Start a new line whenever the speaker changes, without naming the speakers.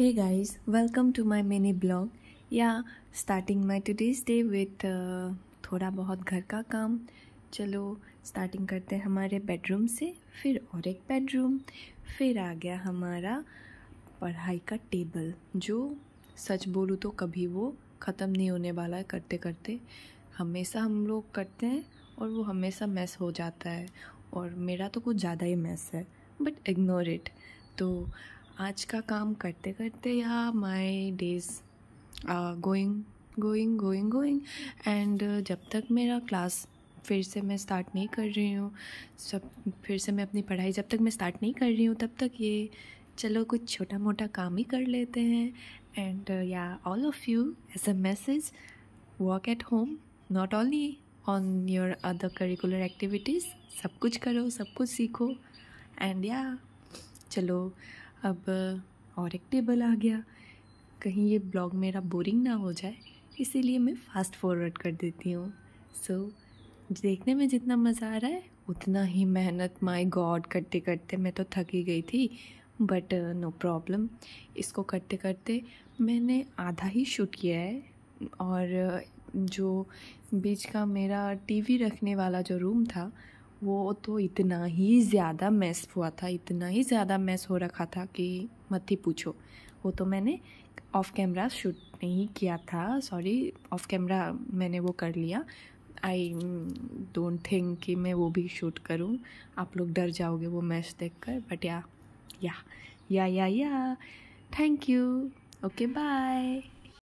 hey guys welcome to my mini blog या starting my today's day with थोड़ा बहुत घर का काम चलो स्टार्टिंग करते हैं हमारे बेडरूम से फिर और एक बेडरूम फिर आ गया हमारा पढ़ाई का टेबल जो सच बोलूँ तो कभी वो ख़त्म नहीं होने वाला है करते करते हमेशा हम लोग करते हैं और वो हमेशा मैस हो जाता है और मेरा तो कुछ ज़्यादा ही मैस है बट इग्नोर इट तो आज का काम करते करते या my days going going going going and जब तक मेरा क्लास फिर से मैं स्टार्ट नहीं कर रही हूँ सब फिर से मैं अपनी पढ़ाई जब तक मैं स्टार्ट नहीं कर रही हूँ तब तक ये चलो कुछ छोटा मोटा काम ही कर लेते हैं एंड या all of you as a message work at home not only on your other curricular activities सब कुछ करो सब कुछ सीखो एंड या चलो अब और एक टेबल आ गया कहीं ये ब्लॉग मेरा बोरिंग ना हो जाए इसीलिए मैं फास्ट फॉरवर्ड कर देती हूँ सो so, देखने में जितना मज़ा आ रहा है उतना ही मेहनत माय गॉड करते करते मैं तो थकी गई थी बट नो प्रॉब्लम इसको करते करते मैंने आधा ही शूट किया है और जो बीच का मेरा टीवी रखने वाला जो रूम था वो तो इतना ही ज़्यादा मैस हुआ था इतना ही ज़्यादा मैस हो रखा था कि मत ही पूछो वो तो मैंने ऑफ कैमरा शूट नहीं किया था सॉरी ऑफ कैमरा मैंने वो कर लिया आई डोंट थिंक कि मैं वो भी शूट करूँ आप लोग डर जाओगे वो मैच देख कर बट या या या या या थैंक यू ओके बाय